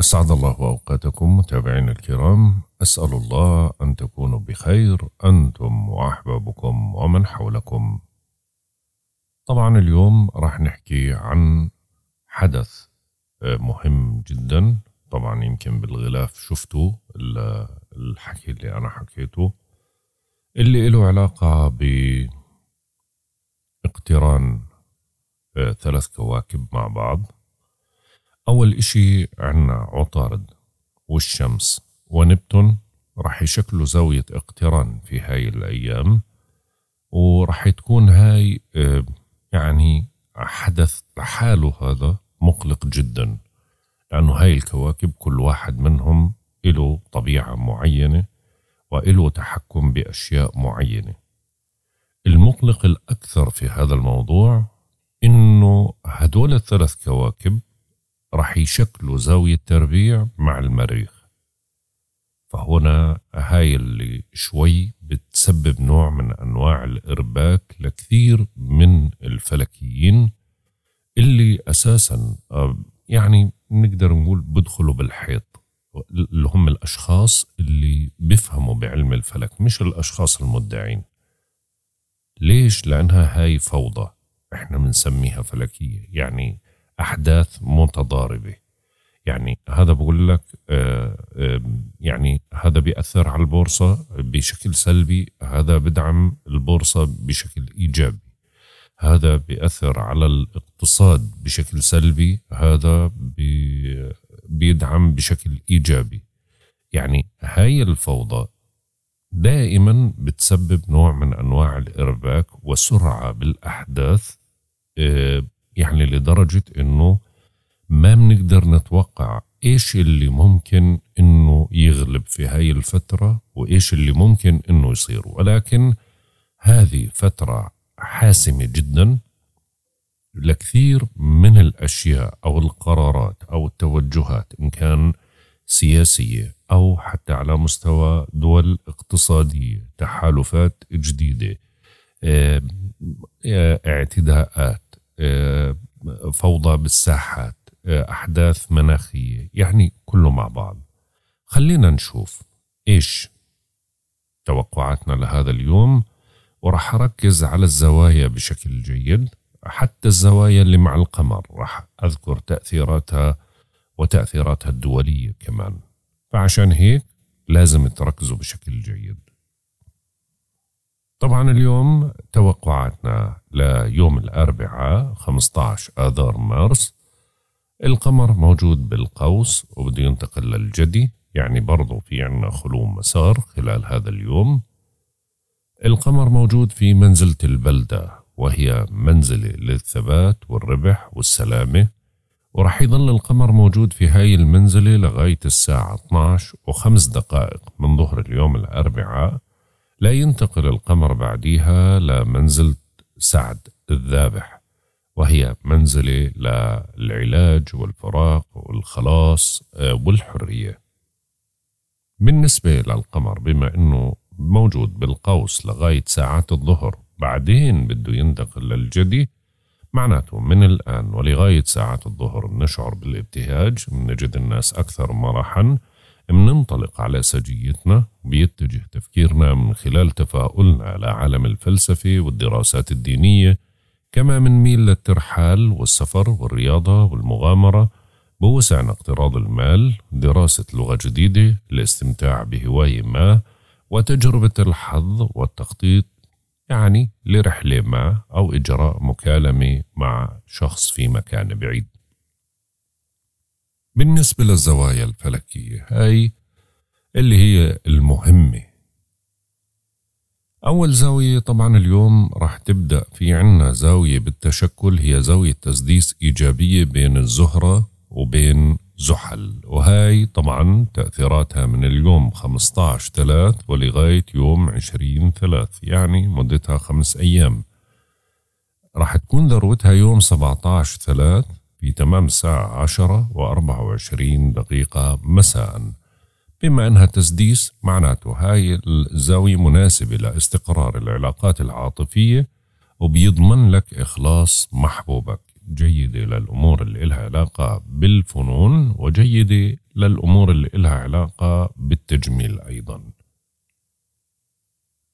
أسعد الله أوقاتكم متابعينا الكرام أسأل الله أن تكونوا بخير أنتم وأحبابكم ومن حولكم طبعا اليوم راح نحكي عن حدث آه، مهم جدا طبعا يمكن بالغلاف شفتوا الحكي اللي أنا حكيته اللي له علاقة باقتران آه، ثلاث كواكب مع بعض أول إشي عنا عطارد والشمس ونبتون رح يشكلوا زاوية اقتران في هاي الأيام ورح تكون هاي آه، يعني حدث لحاله هذا مقلق جدا لأنه هاي الكواكب كل واحد منهم له طبيعة معينة وإله تحكم بأشياء معينة المقلق الأكثر في هذا الموضوع إنه هدول الثلاث كواكب رح يشكلوا زاوية تربيع مع المريخ فهنا هاي اللي شوي بتسبب نوع من أنواع الإرباك لكثير من الفلكيين اللي أساسا آه، يعني نقدر نقول بدخلوا بالحيط اللي هم الأشخاص اللي بيفهموا بعلم الفلك مش الأشخاص المدعين ليش؟ لأنها هاي فوضى احنا بنسميها فلكية يعني احداث متضاربه يعني هذا بقول لك آه، يعني هذا بيأثر على البورصة بشكل سلبي هذا بدعم البورصة بشكل إيجابي هذا بيأثر على الاقتصاد بشكل سلبي هذا بيدعم بشكل إيجابي يعني هاي الفوضى دائما بتسبب نوع من أنواع الإرباك وسرعة بالأحداث آه، يعني لدرجة أنه ما بنقدر نتوقع إيش اللي ممكن أنه يغلب في هاي الفترة وإيش اللي ممكن أنه يصير ولكن هذه فترة حاسمة جدا لكثير من الأشياء أو القرارات أو التوجهات إن كان سياسية أو حتى على مستوى دول اقتصادية تحالفات جديدة آه، اعتداءات آه، فوضى بالساحات آه، أحداث مناخية يعني كله مع بعض خلينا نشوف إيش توقعاتنا لهذا اليوم وراح أركز على الزوايا بشكل جيد حتى الزوايا اللي مع القمر راح أذكر تأثيراتها وتأثيراتها الدولية كمان فعشان هيك لازم تركزوا بشكل جيد طبعا اليوم توقعاتنا ليوم الأربعاء 15 آذار مارس القمر موجود بالقوس وبده ينتقل للجدي يعني برضو في عنا خلو مسار خلال هذا اليوم القمر موجود في منزلة البلدة وهي منزلة للثبات والربح والسلامة ورح يظل القمر موجود في هاي المنزلة لغاية الساعة 12 وخمس دقائق من ظهر اليوم الأربعاء لا ينتقل القمر بعديها لمنزلة سعد الذابح وهي منزلة للعلاج والفراق والخلاص آه، والحرية بالنسبة للقمر بما أنه موجود بالقوس لغاية ساعات الظهر بعدين بده ينتقل للجدي معناته من الآن ولغاية ساعات الظهر نشعر بالابتهاج نجد الناس أكثر مرحا بننطلق على سجيتنا بيتجه تفكيرنا من خلال تفاؤلنا لعالم الفلسفة والدراسات الدينية كما منميل للترحال والسفر والرياضة والمغامرة بوسعنا اقتراض المال دراسة لغة جديدة الاستمتاع بهواية ما وتجربة الحظ والتخطيط يعني لرحلة ما أو إجراء مكالمة مع شخص في مكان بعيد بالنسبة للزوايا الفلكية هاي اللي هي المهمة أول زاوية طبعا اليوم راح تبدأ في عنا زاوية بالتشكل هي زاوية تسديس إيجابية بين الزهرة وبين زحل وهاي طبعا تأثيراتها من اليوم 15 ثلاث ولغاية يوم 20 ثلاث يعني مدتها خمس أيام راح تكون ذروتها يوم 17 ثلاث في تمام الساعة عشرة وأربعة وعشرين دقيقة مساء بما أنها تسديس معناته هاي الزاوية مناسبة لاستقرار العلاقات العاطفية وبيضمن لك إخلاص محبوبك جيدة للأمور اللي إلها علاقة بالفنون وجيدة للأمور اللي إلها علاقة بالتجميل أيضاً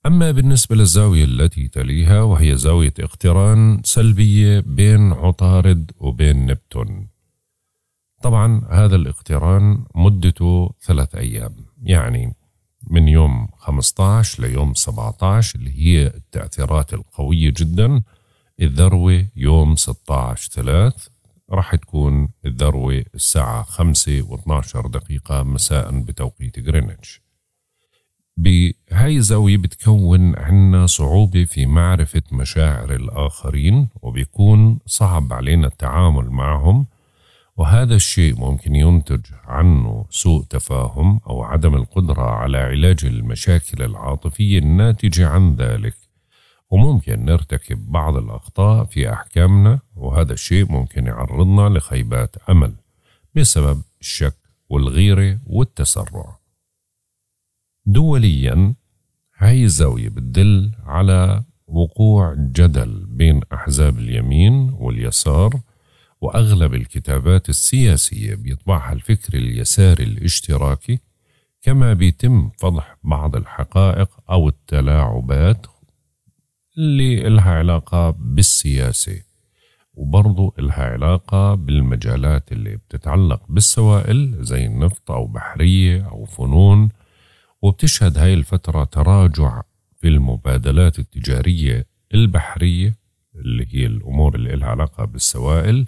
أما بالنسبة للزاوية التي تليها وهي زاوية اقتران سلبية بين عطارد وبين نبتون طبعا هذا الاقتران مدته ثلاث أيام يعني من يوم 15 ليوم 17 اللي هي التأثيرات القوية جدا الذروة يوم 16 3 راح تكون الذروة الساعة 5 و12 دقيقة مساء بتوقيت غرينتش بهاي الزاوية بتكون عنا صعوبة في معرفة مشاعر الآخرين وبيكون صعب علينا التعامل معهم وهذا الشيء ممكن ينتج عنه سوء تفاهم أو عدم القدرة على علاج المشاكل العاطفية الناتجة عن ذلك وممكن نرتكب بعض الأخطاء في أحكامنا وهذا الشيء ممكن يعرضنا لخيبات أمل بسبب الشك والغيرة والتسرع دوليا هاي الزاوية بتدل على وقوع جدل بين أحزاب اليمين واليسار وأغلب الكتابات السياسية بيطبعها الفكر اليساري الاشتراكي كما بيتم فضح بعض الحقائق أو التلاعبات اللي إلها علاقة بالسياسة وبرضو إلها علاقة بالمجالات اللي بتتعلق بالسوائل زي النفط أو بحرية أو فنون وبتشهد هاي الفترة تراجع في المبادلات التجارية البحرية اللي هي الأمور اللي لها علاقة بالسوائل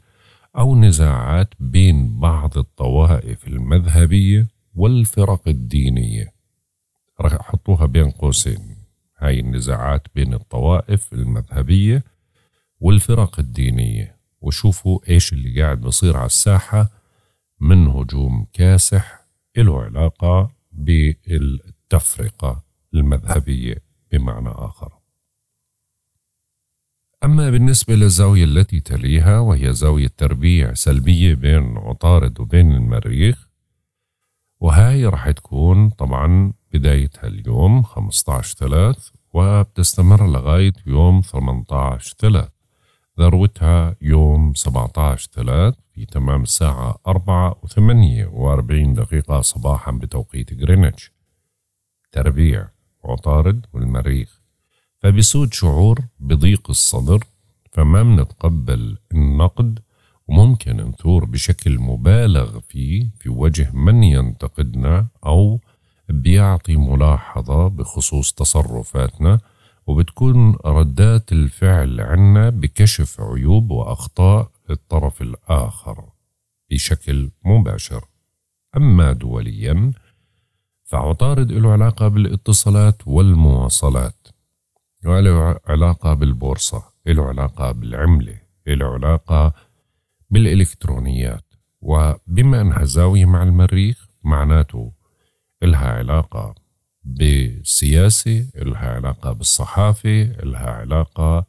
أو نزاعات بين بعض الطوائف المذهبية والفرق الدينية رح أحطوها بين قوسين هاي النزاعات بين الطوائف المذهبية والفرق الدينية وشوفوا إيش اللي قاعد بصير على الساحة من هجوم كاسح له علاقة بالتفرقه المذهبيه بمعنى اخر. أما بالنسبة للزاوية التي تليها وهي زاوية تربيع سلبية بين عطارد وبين المريخ وهاي رح تكون طبعا بدايتها اليوم 15 3 وبتستمر لغاية يوم 18 3 ذروتها يوم 17 3 في تمام الساعة 4 و 48 دقيقة صباحا بتوقيت غرينتش تربيع عطارد والمريخ فبسود شعور بضيق الصدر فما منتقبل النقد وممكن نثور بشكل مبالغ فيه في وجه من ينتقدنا أو بيعطي ملاحظة بخصوص تصرفاتنا وبتكون ردات الفعل عنا بكشف عيوب وأخطاء الطرف الآخر بشكل مباشر أما دوليا فعطارد له علاقة بالاتصالات والمواصلات وله علاقة بالبورصة له علاقة بالعملة له علاقة بالإلكترونيات وبما أنها زاوية مع المريخ معناته إلها علاقة بالسياسي لها علاقة بالصحافي لها علاقة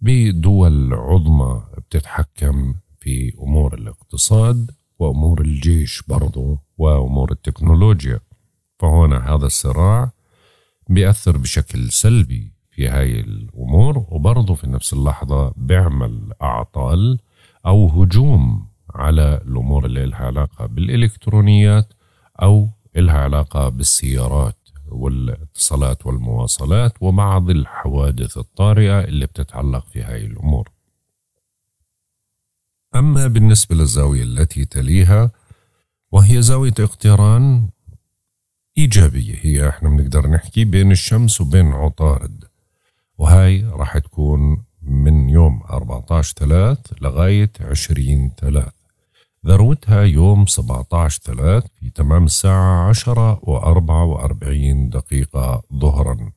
بدول عظمى بتتحكم في أمور الاقتصاد وأمور الجيش برضو وأمور التكنولوجيا فهنا هذا الصراع بيأثر بشكل سلبي في هاي الأمور وبرضه في نفس اللحظة بيعمل أعطال أو هجوم على الأمور اللي لها علاقة بالإلكترونيات أو لها علاقة بالسيارات والاتصالات والمواصلات وبعض الحوادث الطارئة اللي بتتعلق في هاي الأمور أما بالنسبة للزاوية التي تليها وهي زاوية اقتران إيجابية هي احنا بنقدر نحكي بين الشمس وبين عطارد وهاي راح تكون من يوم 14 3 لغاية 20 3 ذروتها يوم 17 3 في تمام الساعة 10 و44 دقيقة ظهرا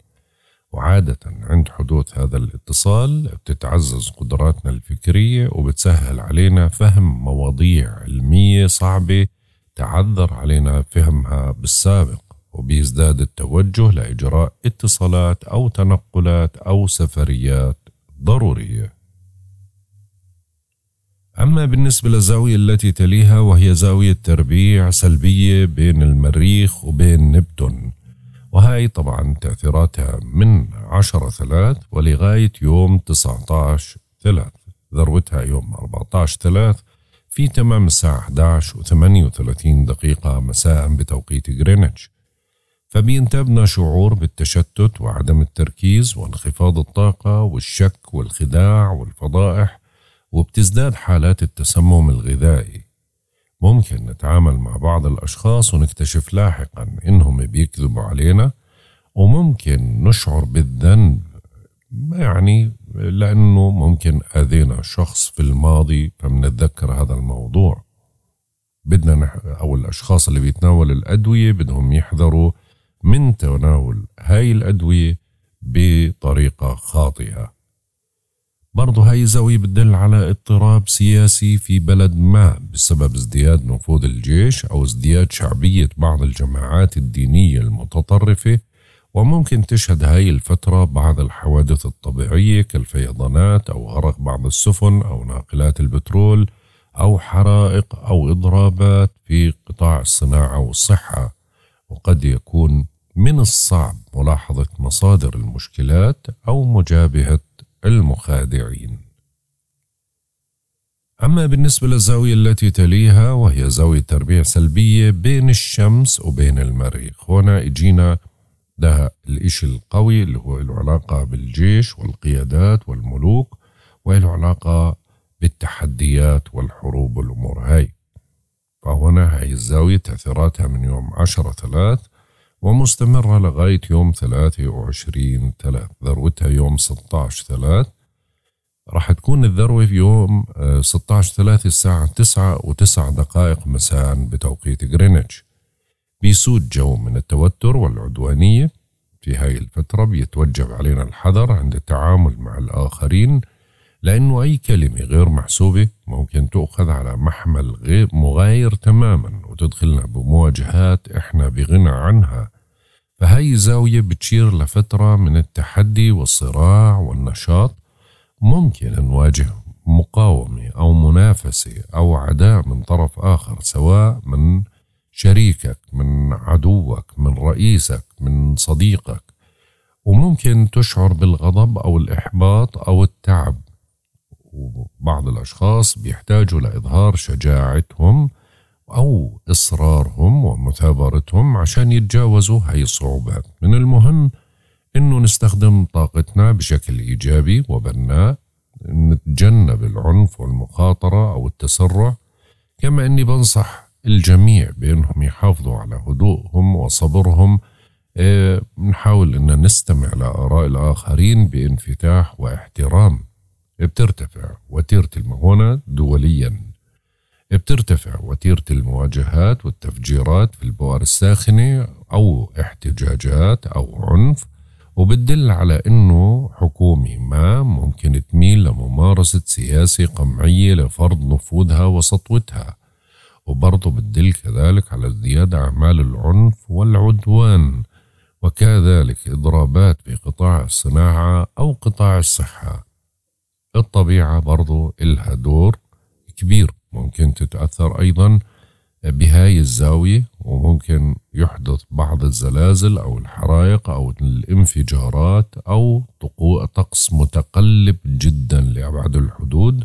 وعادة عند حدوث هذا الاتصال بتتعزز قدراتنا الفكرية وبتسهل علينا فهم مواضيع علمية صعبة تعذر علينا فهمها بالسابق وبيزداد التوجه لإجراء اتصالات أو تنقلات أو سفريات ضرورية أما بالنسبة للزاوية التي تليها وهي زاوية تربيع سلبية بين المريخ وبين نبتون وهي طبعا تأثيراتها من عشرة ثلاث ولغاية يوم عشر ثلاث ذروتها يوم عشر ثلاث في تمام الساعة 11 و 38 دقيقة مساء بتوقيت غرينتش فبينتابنا شعور بالتشتت وعدم التركيز وانخفاض الطاقة والشك والخداع والفضائح وبتزداد حالات التسمم الغذائي ممكن نتعامل مع بعض الأشخاص ونكتشف لاحقا إنهم بيكذبوا علينا وممكن نشعر بالذنب يعني لأنه ممكن أذينا شخص في الماضي فبنتذكر هذا الموضوع بدنا نح... أو الأشخاص اللي بيتناولوا الأدوية بدهم يحذروا من تناول هاي الأدوية بطريقة خاطئة برضو هاي الزاوية بتدل على اضطراب سياسي في بلد ما بسبب ازدياد نفوذ الجيش أو ازدياد شعبية بعض الجماعات الدينية المتطرفة وممكن تشهد هاي الفترة بعض الحوادث الطبيعية كالفيضانات أو غرق بعض السفن أو ناقلات البترول أو حرائق أو إضرابات في قطاع الصناعة والصحة وقد يكون من الصعب ملاحظة مصادر المشكلات أو مجابهة المخادعين أما بالنسبة للزاوية التي تليها وهي زاوية تربيع سلبية بين الشمس وبين المريخ هنا يجينا ده الإشي القوي اللي هو العلاقة علاقة بالجيش والقيادات والملوك والعلاقة علاقة بالتحديات والحروب والأمور هاي فهنا هاي الزاوية تأثيراتها من يوم عشرة ثلاث ومستمرة لغاية يوم 23 3 ذروتها يوم 16 3 راح تكون الذروة في يوم 16 آه، 3 الساعة 9 و9 دقائق مساء بتوقيت غرينتش بيسود جو من التوتر والعدوانية في هاي الفترة بيتوجب علينا الحذر عند التعامل مع الآخرين لأنه أي كلمة غير محسوبة ممكن تؤخذ على محمل غير مغاير تماما وتدخلنا بمواجهات إحنا بغنى عنها فهي الزاوية بتشير لفترة من التحدي والصراع والنشاط ممكن نواجه مقاومة أو منافسة أو عداء من طرف آخر سواء من شريكك من عدوك من رئيسك من صديقك وممكن تشعر بالغضب أو الإحباط أو التعب وبعض الأشخاص بيحتاجوا لإظهار شجاعتهم أو إصرارهم ومثابرتهم عشان يتجاوزوا هاي الصعوبات من المهم أنه نستخدم طاقتنا بشكل إيجابي وبناء نتجنب العنف والمخاطرة أو التسرع كما أني بنصح الجميع بأنهم يحافظوا على هدوءهم وصبرهم إيه، نحاول أن نستمع لآراء الآخرين بانفتاح واحترام بترتفع وتيرة المهونة دوليا بترتفع وتيرة المواجهات والتفجيرات في البؤر الساخنة أو احتجاجات أو عنف وبتدل على أنه حكومة ما ممكن تميل لممارسة سياسة قمعية لفرض نفوذها وسطوتها وبرضه بتدل كذلك على ازدياد أعمال العنف والعدوان وكذلك إضرابات في قطاع الصناعة أو قطاع الصحة الطبيعة برضو إلها دور كبير ممكن تتأثر أيضا بهاي الزاوية وممكن يحدث بعض الزلازل أو الحرائق أو الانفجارات أو طقس متقلب جدا لأبعد الحدود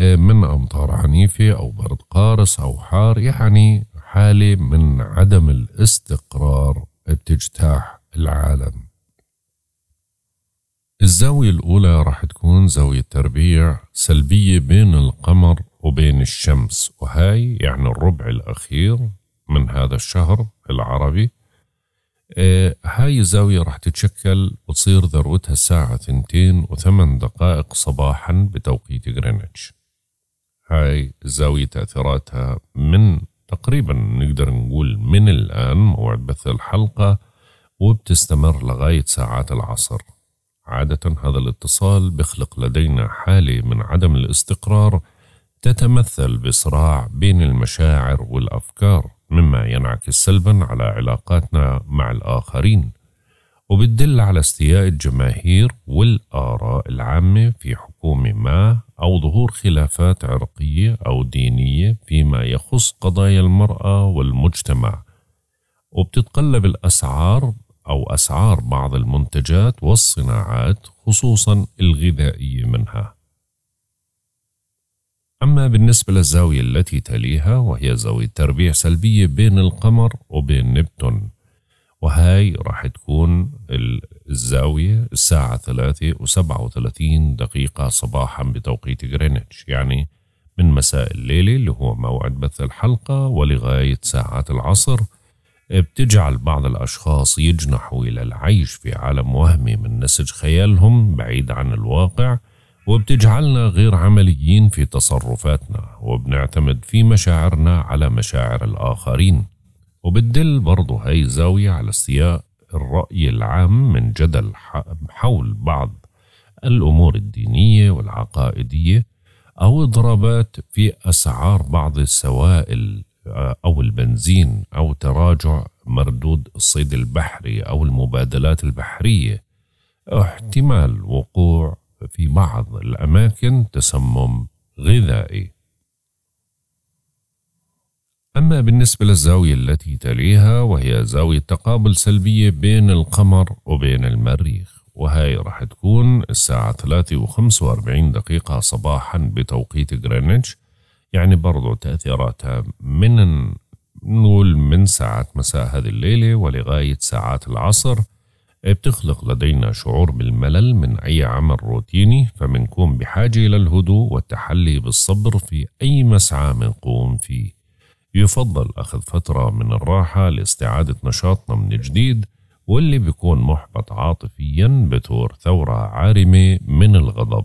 آه، من أمطار عنيفة أو برد قارس أو حار يعني حالة من عدم الاستقرار بتجتاح العالم الزاوية الأولى راح تكون زاوية تربيع سلبية بين القمر وبين الشمس وهاي يعني الربع الأخير من هذا الشهر العربي آه، هاي الزاوية راح تتشكل وتصير ذروتها الساعة ثنتين وثمان دقائق صباحا بتوقيت غرينتش هاي الزاوية تأثيراتها من تقريبا نقدر نقول من الآن موعد بث الحلقة وبتستمر لغاية ساعات العصر عادة هذا الاتصال بخلق لدينا حالة من عدم الاستقرار تتمثل بصراع بين المشاعر والأفكار مما ينعكس سلبا على علاقاتنا مع الآخرين وبتدل على استياء الجماهير والآراء العامة في حكومة ما أو ظهور خلافات عرقية أو دينية فيما يخص قضايا المرأة والمجتمع وبتتقلب الأسعار أو أسعار بعض المنتجات والصناعات خصوصا الغذائية منها أما بالنسبة للزاوية التي تليها وهي زاوية تربيع سلبية بين القمر وبين نبتون وهاي راح تكون الزاوية الساعة ثلاثة وسبعة وثلاثين دقيقة صباحا بتوقيت غرينتش يعني من مساء الليلة اللي هو موعد بث الحلقة ولغاية ساعات العصر بتجعل بعض الأشخاص يجنحوا إلى العيش في عالم وهمي من نسج خيالهم بعيد عن الواقع وبتجعلنا غير عمليين في تصرفاتنا وبنعتمد في مشاعرنا على مشاعر الآخرين وبتدل برضو هاي الزاوية على استياء الرأي العام من جدل حول بعض الأمور الدينية والعقائدية أو إضرابات في أسعار بعض السوائل أو البنزين أو تراجع مردود الصيد البحري أو المبادلات البحرية احتمال وقوع في بعض الأماكن تسمم غذائي أما بالنسبة للزاوية التي تليها وهي زاوية تقابل سلبية بين القمر وبين المريخ وهي راح تكون الساعة 3 و45 دقيقة صباحا بتوقيت جرينتش يعني برضو تأثيراتها من نقول من ساعات مساء هذه الليلة ولغاية ساعات العصر إيه، بتخلق لدينا شعور بالملل من أي عمل روتيني فمنكون بحاجة إلى الهدوء والتحلي بالصبر في أي مسعى منقوم فيه يفضل أخذ فترة من الراحة لاستعادة نشاطنا من جديد واللي بيكون محبط عاطفيا بثور ثورة عارمة من الغضب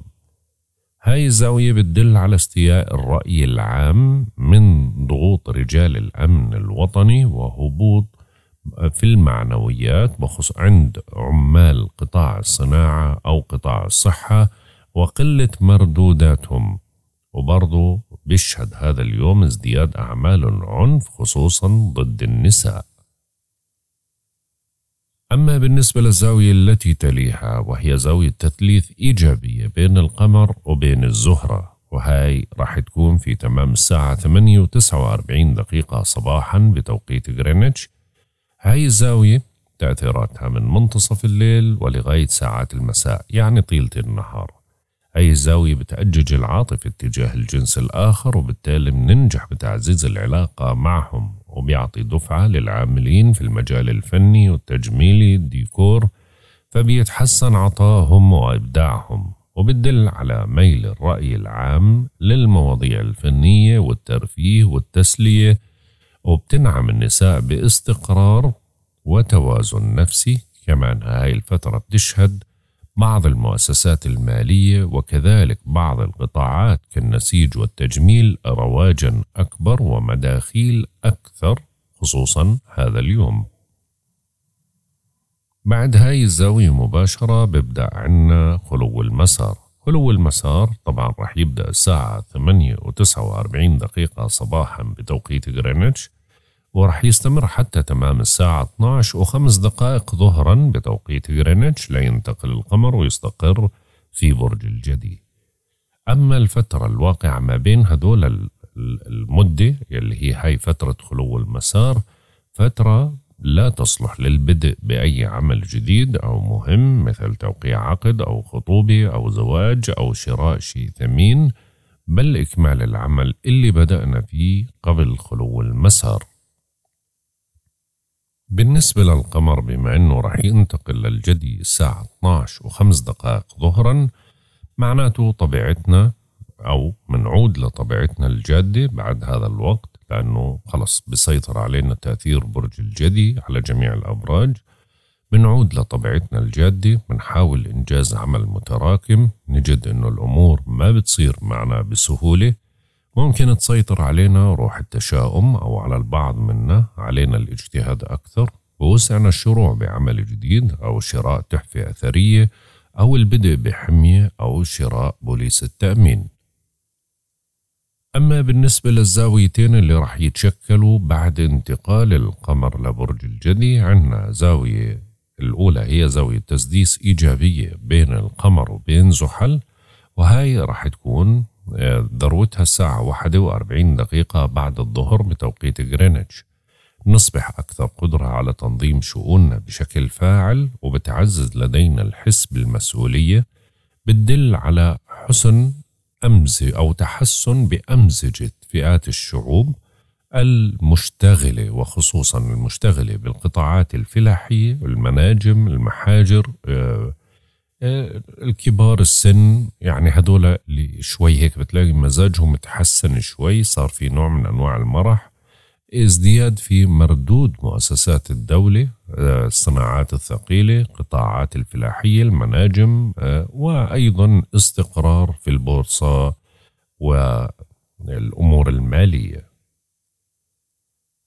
هاي الزاوية بتدل على استياء الرأي العام من ضغوط رجال الأمن الوطني وهبوط في المعنويات بخص عند عمال قطاع الصناعة أو قطاع الصحة وقلة مردوداتهم وبرضه بيشهد هذا اليوم ازدياد أعمال العنف خصوصا ضد النساء أما بالنسبة للزاوية التي تليها وهي زاوية تثليث إيجابية بين القمر وبين الزهرة وهاي راح تكون في تمام الساعة 8 و 49 دقيقة صباحا بتوقيت غرينتش هاي الزاوية تأثيراتها من منتصف الليل ولغاية ساعات المساء يعني طيلة النهار هاي الزاوية بتأجج العاطفة اتجاه الجنس الآخر وبالتالي بننجح بتعزيز العلاقة معهم وبيعطي دفعة للعاملين في المجال الفني والتجميلي الديكور فبيتحسن عطائهم وإبداعهم وبتدل على ميل الرأي العام للمواضيع الفنية والترفيه والتسلية وبتنعم النساء باستقرار وتوازن نفسي كمان هاي الفترة بتشهد بعض المؤسسات المالية وكذلك بعض القطاعات كالنسيج والتجميل رواجا أكبر ومداخيل أكثر خصوصا هذا اليوم بعد هاي الزاوية مباشرة ببدأ عنا خلو المسار خلو المسار طبعا رح يبدأ الساعة 8 و 49 دقيقة صباحا بتوقيت غرينتش ورح يستمر حتى تمام الساعة 12 وخمس دقائق ظهرا بتوقيت غرينتش لينتقل القمر ويستقر في برج الجدي أما الفترة الواقعة ما بين هدول المدة اللي هي هاي فترة خلو المسار فترة لا تصلح للبدء بأي عمل جديد أو مهم مثل توقيع عقد أو خطوبة أو زواج أو شراء شيء ثمين بل إكمال العمل اللي بدأنا فيه قبل خلو المسار بالنسبة للقمر بما أنه رح ينتقل للجدي الساعة 12 وخمس دقائق ظهرا معناته طبيعتنا أو منعود لطبيعتنا الجادة بعد هذا الوقت لأنه خلص بسيطر علينا تأثير برج الجدي على جميع الأبراج بنعود لطبيعتنا الجادة بنحاول إنجاز عمل متراكم نجد إنه الأمور ما بتصير معنا بسهولة ممكن تسيطر علينا روح التشاؤم أو على البعض منا علينا الاجتهاد أكثر ووسعنا الشروع بعمل جديد أو شراء تحفة أثرية أو البدء بحمية أو شراء بوليس التأمين أما بالنسبة للزاويتين اللي راح يتشكلوا بعد انتقال القمر لبرج الجدي عندنا زاوية الأولى هي زاوية تسديس إيجابية بين القمر وبين زحل وهاي راح تكون ذروتها الساعة واحدة وأربعين دقيقة بعد الظهر بتوقيت غرينتش نصبح أكثر قدرة على تنظيم شؤوننا بشكل فاعل وبتعزز لدينا الحس بالمسؤولية بتدل على حسن أمز أو تحسن بأمزجة فئات الشعوب المشتغلة وخصوصا المشتغلة بالقطاعات الفلاحية المناجم المحاجر آه، آه، الكبار السن يعني هدول اللي شوي هيك بتلاقي مزاجهم تحسن شوي صار في نوع من انواع المرح ازدياد في مردود مؤسسات الدولة آه، الصناعات الثقيلة قطاعات الفلاحية المناجم آه، وأيضا استقرار في البورصة والأمور المالية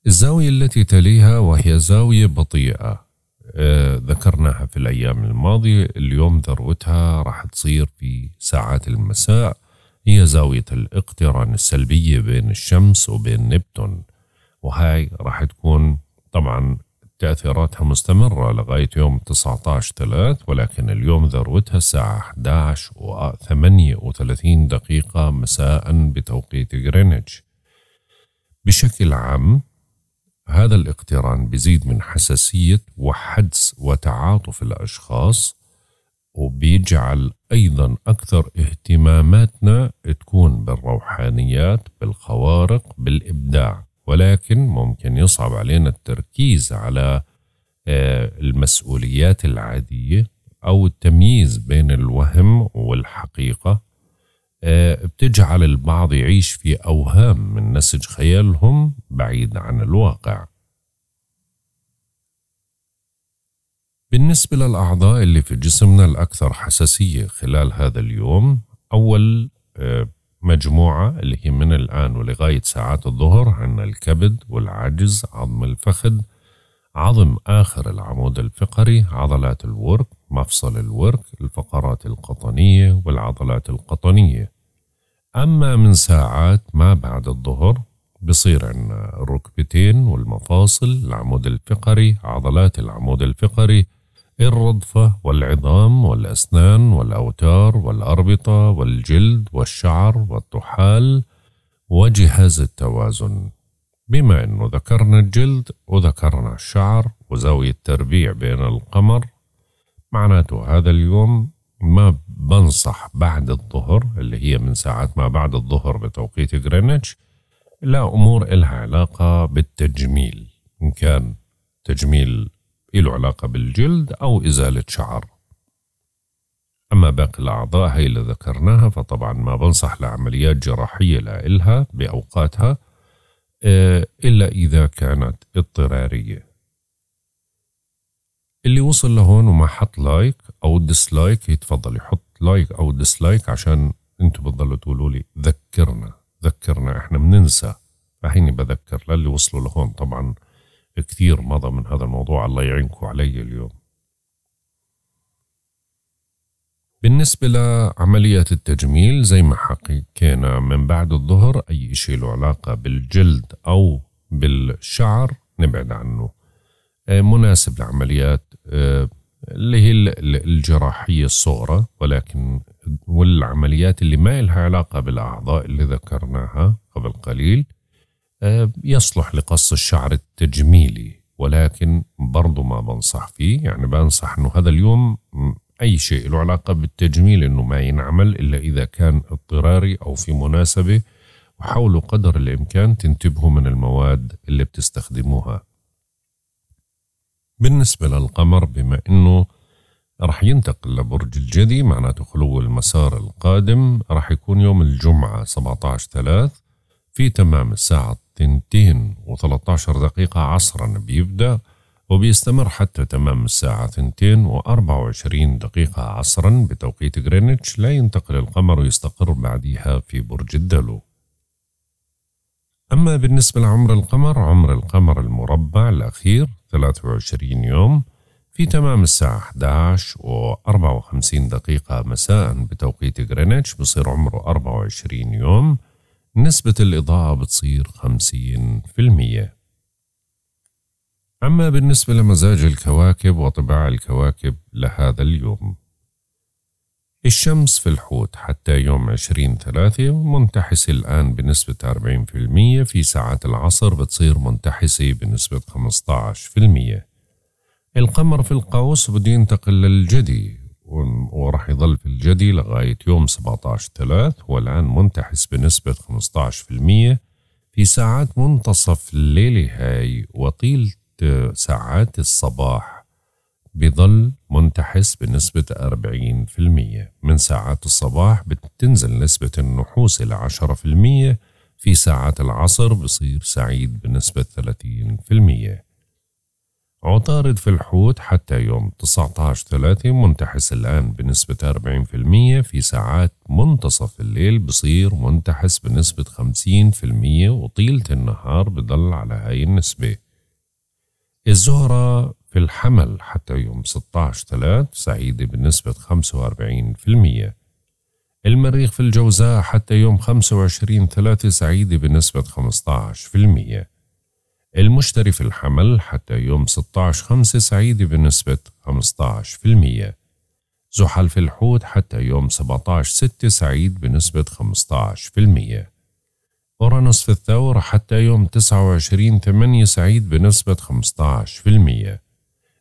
الزاوية التي تليها وهي زاوية بطيئة آه، ذكرناها في الأيام الماضية اليوم ذروتها راح تصير في ساعات المساء هي زاوية الاقتران السلبية بين الشمس وبين نبتون وهاي راح تكون طبعا تأثيراتها مستمرة لغاية يوم 19 ثلاث ولكن اليوم ذروتها الساعة 11 و 38 دقيقة مساء بتوقيت غرينتش بشكل عام هذا الاقتران بيزيد من حساسية وحدس وتعاطف الأشخاص وبيجعل أيضا أكثر اهتماماتنا تكون بالروحانيات بالخوارق بالإبداع ولكن ممكن يصعب علينا التركيز على آه، المسؤوليات العادية أو التمييز بين الوهم والحقيقة آه، بتجعل البعض يعيش في أوهام من نسج خيالهم بعيد عن الواقع بالنسبة للأعضاء اللي في جسمنا الأكثر حساسية خلال هذا اليوم أول آه، مجموعة اللي هي من الآن ولغاية ساعات الظهر عندنا الكبد والعجز عظم الفخذ عظم آخر العمود الفقري عضلات الورك مفصل الورك الفقرات القطنية والعضلات القطنية أما من ساعات ما بعد الظهر بصير عندنا الركبتين والمفاصل العمود الفقري عضلات العمود الفقري الرضفة والعظام والأسنان والأوتار والأربطة والجلد والشعر والطحال وجهاز التوازن بما أنه ذكرنا الجلد وذكرنا الشعر وزاوية تربيع بين القمر معناته هذا اليوم ما بنصح بعد الظهر اللي هي من ساعات ما بعد الظهر بتوقيت غرينتش لا أمور إلها علاقة بالتجميل إن كان تجميل له علاقة بالجلد أو إزالة شعر أما باقي الأعضاء هي اللي ذكرناها فطبعا ما بنصح لعمليات جراحية لإلها بأوقاتها إلا إذا كانت اضطرارية اللي وصل لهون وما حط لايك او ديسلايك يتفضل يحط لايك او ديسلايك عشان انتم بتضلوا تقولوا لي ذكرنا ذكرنا احنا بننسى فحيني بذكر للي وصلوا لهون طبعا كثير مضى من هذا الموضوع الله يعينكم علي اليوم بالنسبة لعملية التجميل زي ما حكينا من بعد الظهر أي شيء له علاقة بالجلد أو بالشعر نبعد عنه آه، مناسب لعمليات آه، اللي هي الجراحية الصغرى ولكن والعمليات اللي ما لها علاقة بالأعضاء اللي ذكرناها قبل قليل آه، يصلح لقص الشعر التجميلي ولكن برضو ما بنصح فيه يعني بنصح أنه هذا اليوم أي شيء له علاقة بالتجميل أنه ما ينعمل إلا إذا كان اضطراري أو في مناسبة وحاولوا قدر الإمكان تنتبهوا من المواد اللي بتستخدموها بالنسبة للقمر بما أنه رح ينتقل لبرج الجدي معناته خلو المسار القادم رح يكون يوم الجمعة 17 3 في تمام الساعة 2 و13 دقيقة عصرا بيبدأ وبيستمر حتى تمام الساعة 2 و24 دقيقة عصرا بتوقيت غرينتش لا ينتقل القمر ويستقر بعديها في برج الدلو أما بالنسبة لعمر القمر عمر القمر المربع الأخير 23 يوم في تمام الساعة 11 و 54 دقيقة مساء بتوقيت غرينتش بصير عمره 24 يوم نسبة الإضاءة بتصير 50% أما بالنسبة لمزاج الكواكب وطباع الكواكب لهذا اليوم الشمس في الحوت حتى يوم 20 ثلاثة منتحسة الآن بنسبة 40% في ساعات العصر بتصير منتحسة بنسبة 15% القمر في القوس بده ينتقل للجدي وراح يظل في الجدي لغاية يوم 17 ثلاث والآن منتحس بنسبة 15% في ساعات منتصف الليلة هاي وطيلة ساعات الصباح بظل منتحس بنسبة 40% من ساعات الصباح بتنزل نسبة النحوس إلى 10% في ساعات العصر بصير سعيد بنسبة 30% عطارد في الحوت حتى يوم 19-3 منتحس الآن بنسبة 40% في ساعات منتصف الليل بصير منتحس بنسبة 50% وطيلة النهار بضل على هاي النسبة الزهرة في الحمل حتى يوم 16/3 سعيدة بنسبة 45% المريخ في الجوزاء حتى يوم 25/3 سعيدة بنسبة 15% المشتري في الحمل حتى يوم 16/5 سعيدة بنسبة 15% زحل في الحوت حتى يوم 17/6 سعيد بنسبة 15% أورانوس في الثور حتى يوم 29/8 سعيد بنسبة 15%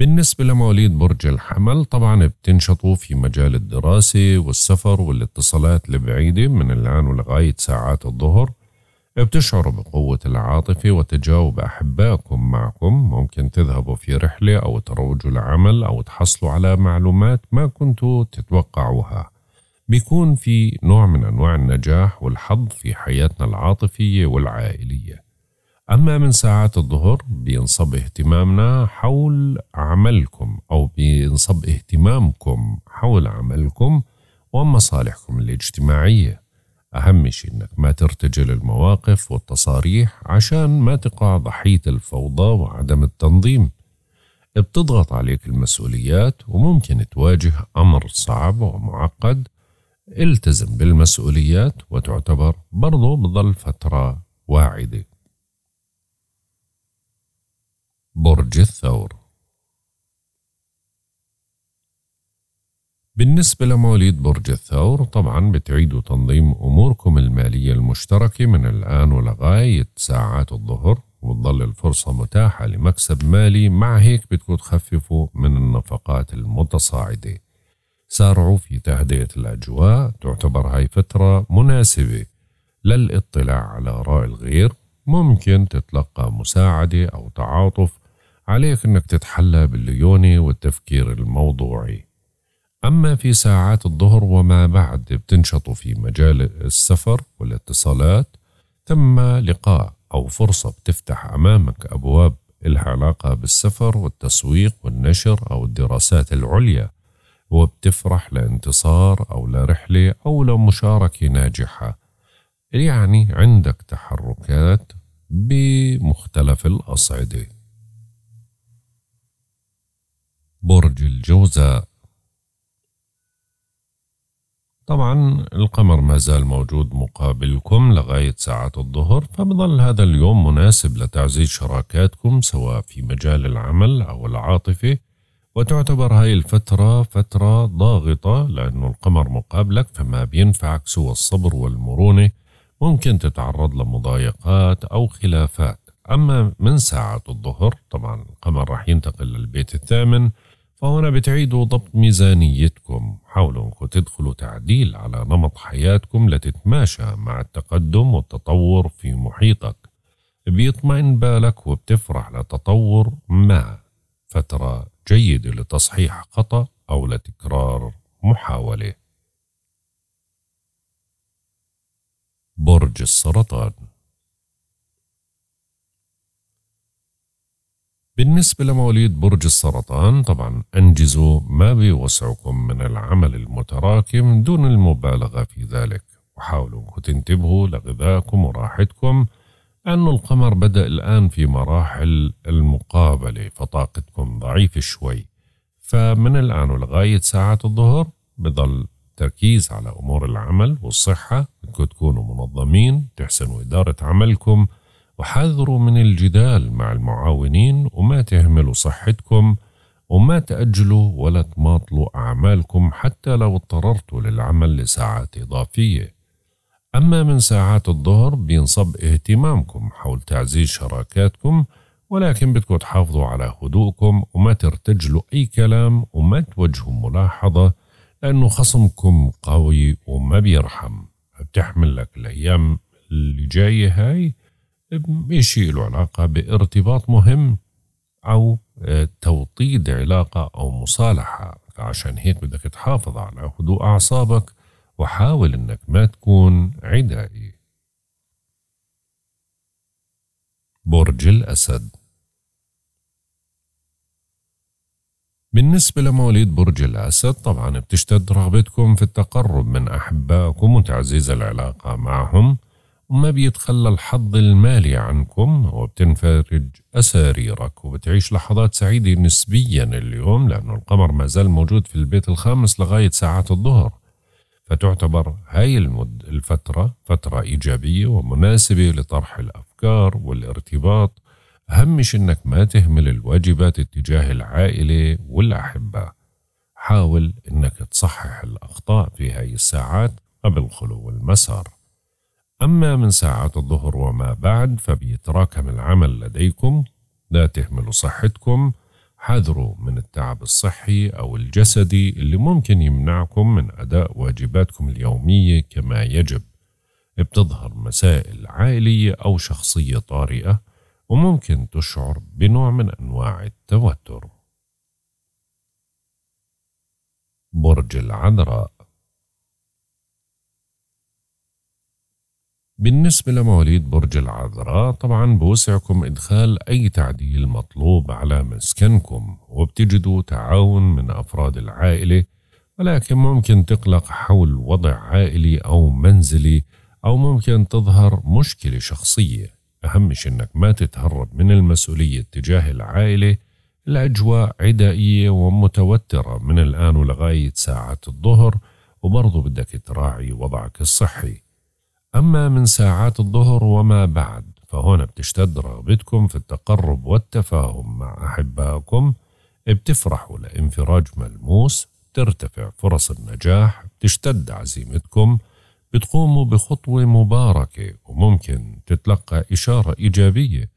بالنسبة لمواليد برج الحمل طبعا بتنشطوا في مجال الدراسة والسفر والاتصالات البعيدة من الآن ولغاية ساعات الظهر بتشعروا بقوة العاطفة وتجاوب أحبائكم معكم ممكن تذهبوا في رحلة أو تروجوا لعمل أو تحصلوا على معلومات ما كنتوا تتوقعوها بيكون في نوع من أنواع النجاح والحظ في حياتنا العاطفية والعائلية أما من ساعات الظهر بينصب اهتمامنا حول عملكم أو بينصب اهتمامكم حول عملكم ومصالحكم الاجتماعية أهم شيء إنك ما ترتجل المواقف والتصاريح عشان ما تقع ضحية الفوضى وعدم التنظيم بتضغط عليك المسؤوليات وممكن تواجه أمر صعب ومعقد التزم بالمسؤوليات وتعتبر برضو بضل فترة واعدة برج الثور بالنسبة لمواليد برج الثور طبعا بتعيدوا تنظيم أموركم المالية المشتركة من الآن ولغاية ساعات الظهر وتظل الفرصة متاحة لمكسب مالي مع هيك بتكون تخففوا من النفقات المتصاعدة سارعوا في تهدئة الأجواء تعتبر هاي فترة مناسبة للاطلاع على آراء الغير ممكن تتلقى مساعدة أو تعاطف عليك أنك تتحلى بالليونة والتفكير الموضوعي أما في ساعات الظهر وما بعد بتنشطوا في مجال السفر والاتصالات تم لقاء أو فرصة بتفتح أمامك أبواب إلها علاقة بالسفر والتسويق والنشر أو الدراسات العليا وبتفرح لانتصار أو لرحلة أو لمشاركة ناجحة يعني عندك تحركات بمختلف الأصعدة برج الجوزاء طبعا القمر ما زال موجود مقابلكم لغاية ساعة الظهر فبظل هذا اليوم مناسب لتعزيز شراكاتكم سواء في مجال العمل أو العاطفة وتعتبر هاي الفترة فترة ضاغطة لأنه القمر مقابلك فما بينفعك سوى الصبر والمرونة ممكن تتعرض لمضايقات أو خلافات أما من ساعة الظهر طبعا القمر راح ينتقل للبيت الثامن فهنا بتعيدوا ضبط ميزانيتكم حاولوا أنكم تدخلوا تعديل على نمط حياتكم لتتماشى مع التقدم والتطور في محيطك بيطمئن بالك وبتفرح لتطور ما فترة جيدة لتصحيح خطأ أو لتكرار محاولة برج السرطان بالنسبة لمواليد برج السرطان طبعا أنجزوا ما بوسعكم من العمل المتراكم دون المبالغة في ذلك وحاولوا أنكم تنتبهوا لغذائكم وراحتكم أن القمر بدأ الآن في مراحل المقابلة فطاقتكم ضعيفة شوي فمن الآن ولغاية ساعات الظهر بضل التركيز على أمور العمل والصحة بدكم تكونوا منظمين تحسنوا إدارة عملكم وحذروا من الجدال مع المعاونين وما تهملوا صحتكم وما تأجلوا ولا تماطلوا أعمالكم حتى لو اضطررتوا للعمل لساعات إضافية أما من ساعات الظهر بينصب اهتمامكم حول تعزيز شراكاتكم ولكن بدكم تحافظوا على هدوءكم وما ترتجلوا أي كلام وما توجهوا ملاحظة لأنه خصمكم قوي وما بيرحم بتحمل لك الأيام اللي جاية هاي بشيء له علاقة بارتباط مهم أو آه، توطيد علاقة أو مصالحة عشان هيك بدك تحافظ على هدوء أعصابك وحاول إنك ما تكون عدائي برج الأسد بالنسبة لمواليد برج الأسد طبعا بتشتد رغبتكم في التقرب من أحبائكم وتعزيز العلاقة معهم وما بيتخلى الحظ المالي عنكم وبتنفرج أساريرك وبتعيش لحظات سعيدة نسبيا اليوم لأنه القمر ما زال موجود في البيت الخامس لغاية ساعات الظهر فتعتبر هاي المد الفترة فترة إيجابية ومناسبة لطرح الأفكار والارتباط همش إنك ما تهمل الواجبات اتجاه العائلة والأحبة حاول إنك تصحح الأخطاء في هاي الساعات قبل خلو المسار أما من ساعات الظهر وما بعد فبيتراكم العمل لديكم لا تهملوا صحتكم حذروا من التعب الصحي أو الجسدي اللي ممكن يمنعكم من أداء واجباتكم اليومية كما يجب بتظهر مسائل عائلية أو شخصية طارئة وممكن تشعر بنوع من أنواع التوتر برج العذراء بالنسبة لمواليد برج العذراء طبعا بوسعكم إدخال أي تعديل مطلوب على مسكنكم وبتجدوا تعاون من أفراد العائلة ولكن ممكن تقلق حول وضع عائلي أو منزلي أو ممكن تظهر مشكلة شخصية أهم شيء إنك ما تتهرب من المسؤولية تجاه العائلة الأجواء عدائية ومتوترة من الآن ولغاية ساعة الظهر وبرضه بدك تراعي وضعك الصحي أما من ساعات الظهر وما بعد فهنا بتشتد رغبتكم في التقرب والتفاهم مع أحبائكم بتفرحوا لانفراج ملموس ترتفع فرص النجاح تشتد عزيمتكم بتقوموا بخطوة مباركة وممكن تتلقى إشارة إيجابية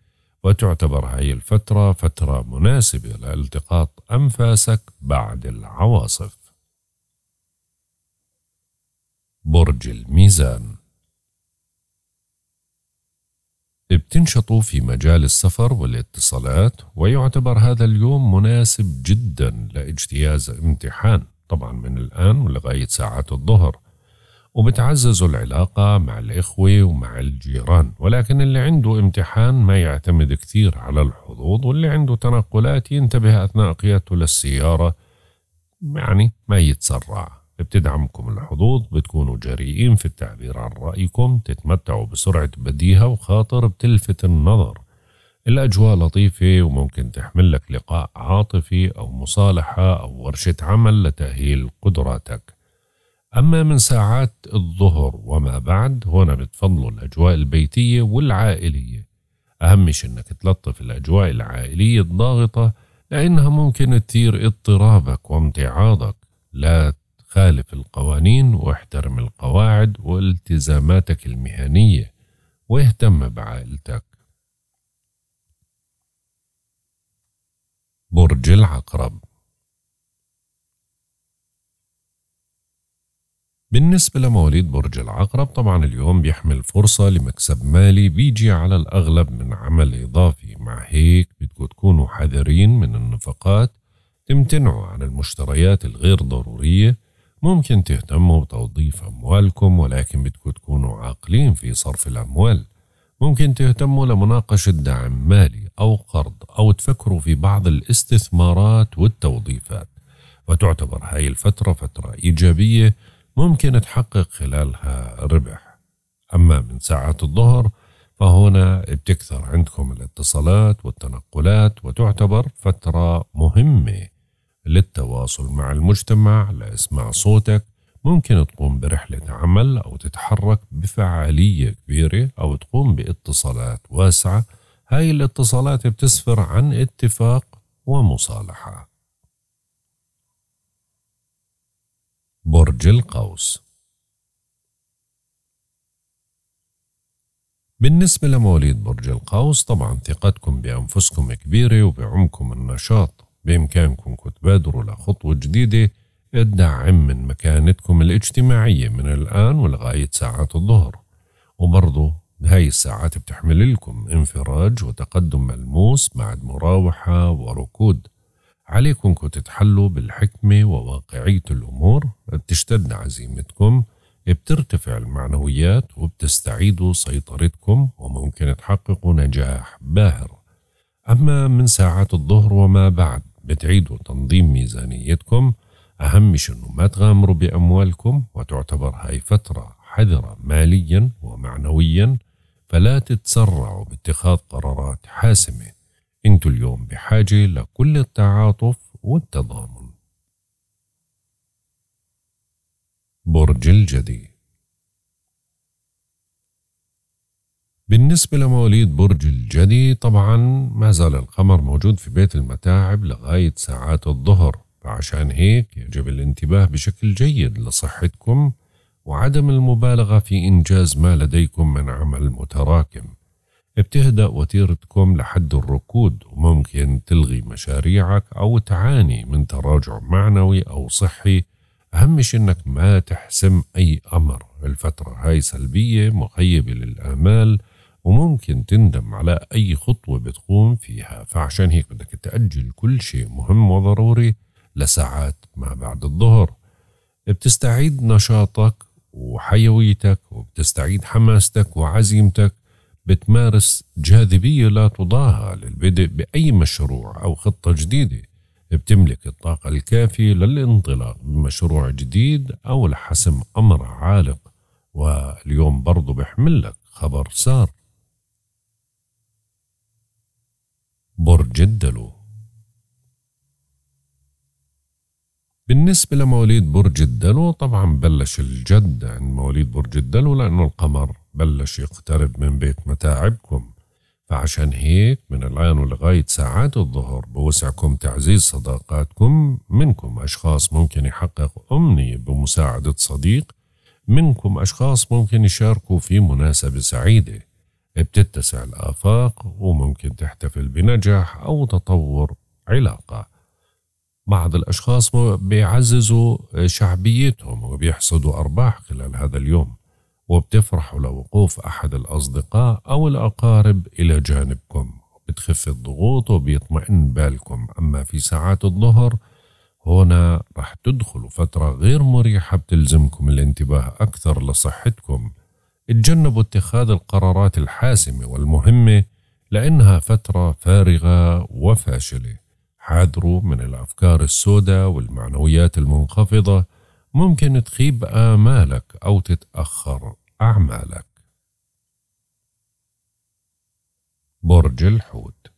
وتعتبر هاي الفترة فترة مناسبة لالتقاط أنفاسك بعد العواصف برج الميزان بتنشطوا في مجال السفر والاتصالات ويعتبر هذا اليوم مناسب جدا لاجتياز امتحان طبعا من الآن ولغاية ساعات الظهر وبتعزز العلاقة مع الإخوة ومع الجيران ولكن اللي عنده امتحان ما يعتمد كثير على الحظوظ واللي عنده تنقلات ينتبه أثناء قيادته للسيارة يعني ما يتسرع بتدعمكم الحظوظ بتكونوا جريئين في التعبير عن رأيكم تتمتعوا بسرعة بديهة وخاطر بتلفت النظر الأجواء لطيفة وممكن تحمل لك لقاء عاطفي أو مصالحة أو ورشة عمل لتأهيل قدراتك أما من ساعات الظهر وما بعد هنا بتفضلوا الأجواء البيتية والعائلية أهم شيء إنك تلطف الأجواء العائلية الضاغطة لأنها ممكن تثير اضطرابك وامتعاضك لا تخالف القوانين واحترم القواعد والتزاماتك المهنية واهتم بعائلتك برج العقرب بالنسبة لمواليد برج العقرب طبعا اليوم بيحمل فرصة لمكسب مالي بيجي على الأغلب من عمل إضافي مع هيك بدكم تكونوا حذرين من النفقات تمتنعوا عن المشتريات الغير ضرورية ممكن تهتموا بتوظيف أموالكم ولكن بدكم تكونوا عاقلين في صرف الأموال ممكن تهتموا لمناقشة دعم مالي أو قرض أو تفكروا في بعض الاستثمارات والتوظيفات وتعتبر هاي الفترة فترة إيجابية ممكن تحقق خلالها ربح أما من ساعات الظهر فهنا بتكثر عندكم الاتصالات والتنقلات وتعتبر فترة مهمة للتواصل مع المجتمع لإسماع صوتك ممكن تقوم برحلة عمل أو تتحرك بفعالية كبيرة أو تقوم باتصالات واسعة هاي الاتصالات بتسفر عن اتفاق ومصالحة برج القوس بالنسبة لمواليد برج القوس طبعا ثقتكم بأنفسكم كبيرة وبعمكم النشاط بإمكانكم تبادروا لخطوة جديدة تدعم من مكانتكم الاجتماعية من الآن ولغاية ساعات الظهر وبرضو هاي الساعات بتحمل لكم انفراج وتقدم ملموس بعد مراوحة وركود عليكم تتحلوا بالحكمة وواقعية الأمور بتشتد عزيمتكم بترتفع المعنويات وبتستعيدوا سيطرتكم وممكن تحققوا نجاح باهر أما من ساعات الظهر وما بعد بتعيدوا تنظيم ميزانيتكم أهم شيء أنه ما تغامروا بأموالكم وتعتبر هاي فترة حذرة ماليا ومعنويا فلا تتسرعوا باتخاذ قرارات حاسمة انتوا اليوم بحاجة لكل التعاطف والتضامن برج الجدي بالنسبة لمواليد برج الجدي طبعا ما زال القمر موجود في بيت المتاعب لغاية ساعات الظهر فعشان هيك يجب الانتباه بشكل جيد لصحتكم وعدم المبالغة في إنجاز ما لديكم من عمل متراكم بتهدأ وتيرتكم لحد الركود وممكن تلغي مشاريعك أو تعاني من تراجع معنوي أو صحي أهم شيء إنك ما تحسم أي أمر الفترة هاي سلبية مخيبة للآمال وممكن تندم على أي خطوة بتقوم فيها فعشان هيك بدك تأجل كل شيء مهم وضروري لساعات ما بعد الظهر بتستعيد نشاطك وحيويتك وبتستعيد حماستك وعزيمتك بتمارس جاذبية لا تضاهى للبدء بأي مشروع أو خطة جديدة بتملك الطاقة الكافية للانطلاق بمشروع جديد أو لحسم أمر عالق واليوم برضو بحمل لك خبر سار برج الدلو بالنسبة لمواليد برج الدلو طبعا بلش الجد عند مواليد برج الدلو لأنه القمر بلش يقترب من بيت متاعبكم فعشان هيك من الآن ولغاية ساعات الظهر بوسعكم تعزيز صداقاتكم منكم أشخاص ممكن يحقق أمنية بمساعدة صديق منكم أشخاص ممكن يشاركوا في مناسبة سعيدة بتتسع الآفاق وممكن تحتفل بنجاح أو تطور علاقة بعض الأشخاص بيعززوا شعبيتهم وبيحصدوا أرباح خلال هذا اليوم وبتفرحوا لوقوف أحد الأصدقاء أو الأقارب إلى جانبكم بتخف الضغوط وبيطمئن بالكم أما في ساعات الظهر هنا رح تدخلوا فترة غير مريحة بتلزمكم الانتباه أكثر لصحتكم اتجنبوا اتخاذ القرارات الحاسمة والمهمة لأنها فترة فارغة وفاشلة حذروا من الأفكار السوداء والمعنويات المنخفضة ممكن تخيب آمالك أو تتأخر أعمالك برج الحوت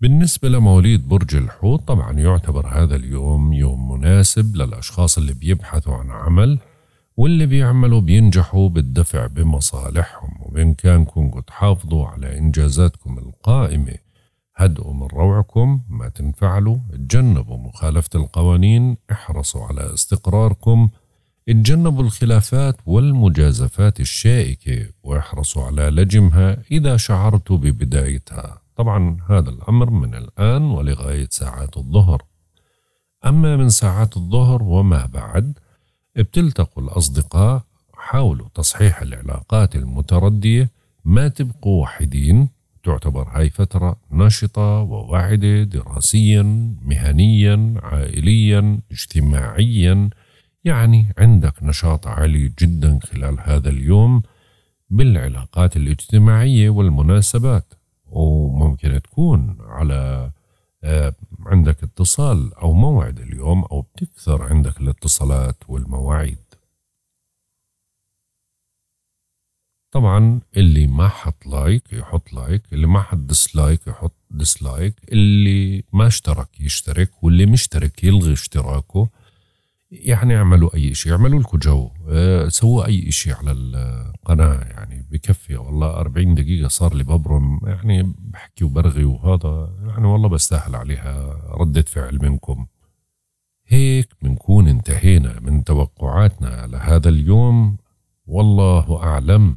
بالنسبة لمواليد برج الحوت طبعا يعتبر هذا اليوم يوم مناسب للأشخاص اللي بيبحثوا عن عمل واللي بيعملوا بينجحوا بالدفع بمصالحهم وإن كانكم قد حافظوا على إنجازاتكم القائمة هدئوا من روعكم ما تنفعلوا اتجنبوا مخالفة القوانين احرصوا على استقراركم اتجنبوا الخلافات والمجازفات الشائكة واحرصوا على لجمها إذا شعرتوا ببدايتها طبعا هذا الأمر من الآن ولغاية ساعات الظهر أما من ساعات الظهر وما بعد بتلتقوا الأصدقاء حاولوا تصحيح العلاقات المتردية ما تبقوا وحيدين تعتبر هاي فترة نشطة وواعدة دراسيا مهنيا عائليا اجتماعيا يعني عندك نشاط عالي جدا خلال هذا اليوم بالعلاقات الاجتماعية والمناسبات وممكن تكون على آه، عندك اتصال أو موعد اليوم أو بتكثر عندك الاتصالات والمواعيد طبعا اللي ما حط لايك يحط لايك اللي ما حط ديسلايك يحط ديسلايك اللي ما اشترك يشترك واللي مشترك يلغي اشتراكه يعني اعملوا اي شيء اعملوا لكم جو اه سووا اي شيء على القناه يعني بكفي والله 40 دقيقه صار لي ببرم يعني بحكي وبرغي وهذا يعني والله بستاهل عليها رده فعل منكم هيك بنكون انتهينا من توقعاتنا لهذا اليوم والله اعلم